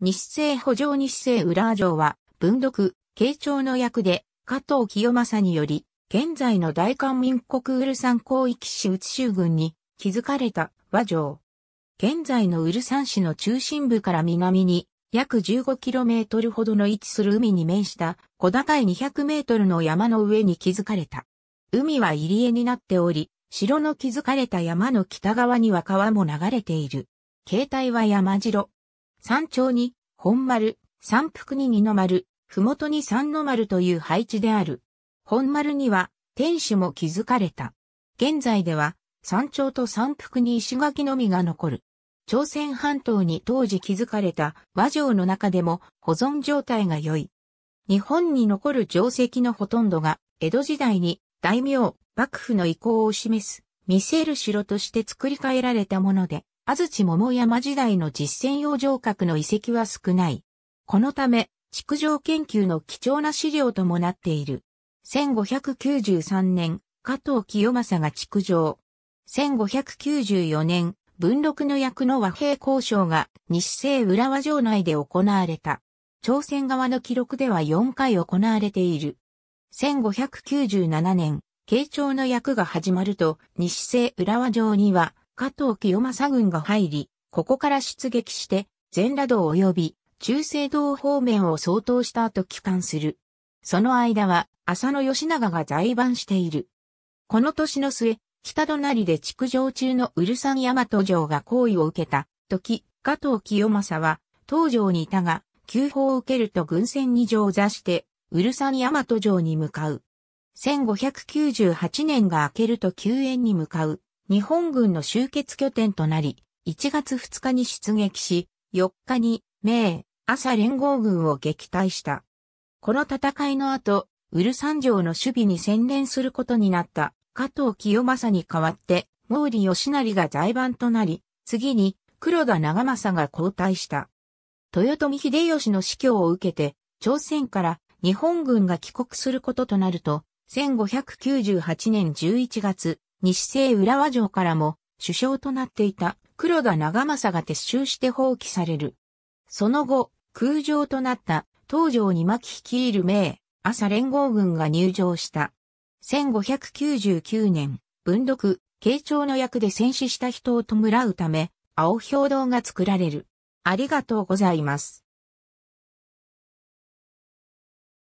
西西補助西西浦和城は、文読、慶長の役で、加藤清正により、現在の大韓民国ウルサン広域市宇州郡に築かれた和城。現在のウルサン市の中心部から南に約 15km ほどの位置する海に面した小高い 200m の山の上に築かれた。海は入り江になっており、城の築かれた山の北側には川も流れている。形態は山城、山頂に本丸、山腹に二の丸、ふもとに三の丸という配置である。本丸には天守も築かれた。現在では山頂と山腹に石垣のみが残る。朝鮮半島に当時築かれた和城の中でも保存状態が良い。日本に残る城石のほとんどが江戸時代に大名、幕府の意向を示す見せる城として作り変えられたもので、安土桃山時代の実践用城郭の遺跡は少ない。このため、築城研究の貴重な資料ともなっている。1593年、加藤清正が築城。1594年、文禄の役の和平交渉が西西浦和城内で行われた。朝鮮側の記録では4回行われている。1597年、慶長の役が始まると、西西浦和城には加藤清正軍が入り、ここから出撃して、全羅道及び中世道方面を相当した後帰還する。その間は、浅野義長が在番している。この年の末、北隣で築城中のウルサン大和城が行為を受けた時、加藤清正は、東城にいたが、急報を受けると軍船に乗座して、ウルサン大和城に向かう。1598年が明けると救援に向かう。日本軍の集結拠点となり、1月2日に出撃し、4日に、明、朝連合軍を撃退した。この戦いの後、ウル三条の守備に専念することになった加藤清正に代わって、毛利義成が財番となり、次に黒田長政が交代した。豊臣秀吉の死去を受けて、朝鮮から日本軍が帰国することとなると、1598年11月、西西浦和城からも首相となっていた黒田長政が撤収して放棄される。その後、空城となった東条に巻き率いる名、朝連合軍が入城した。1599年、文禄、慶長の役で戦死した人を弔うため、青表堂が作られる。ありがとうございます。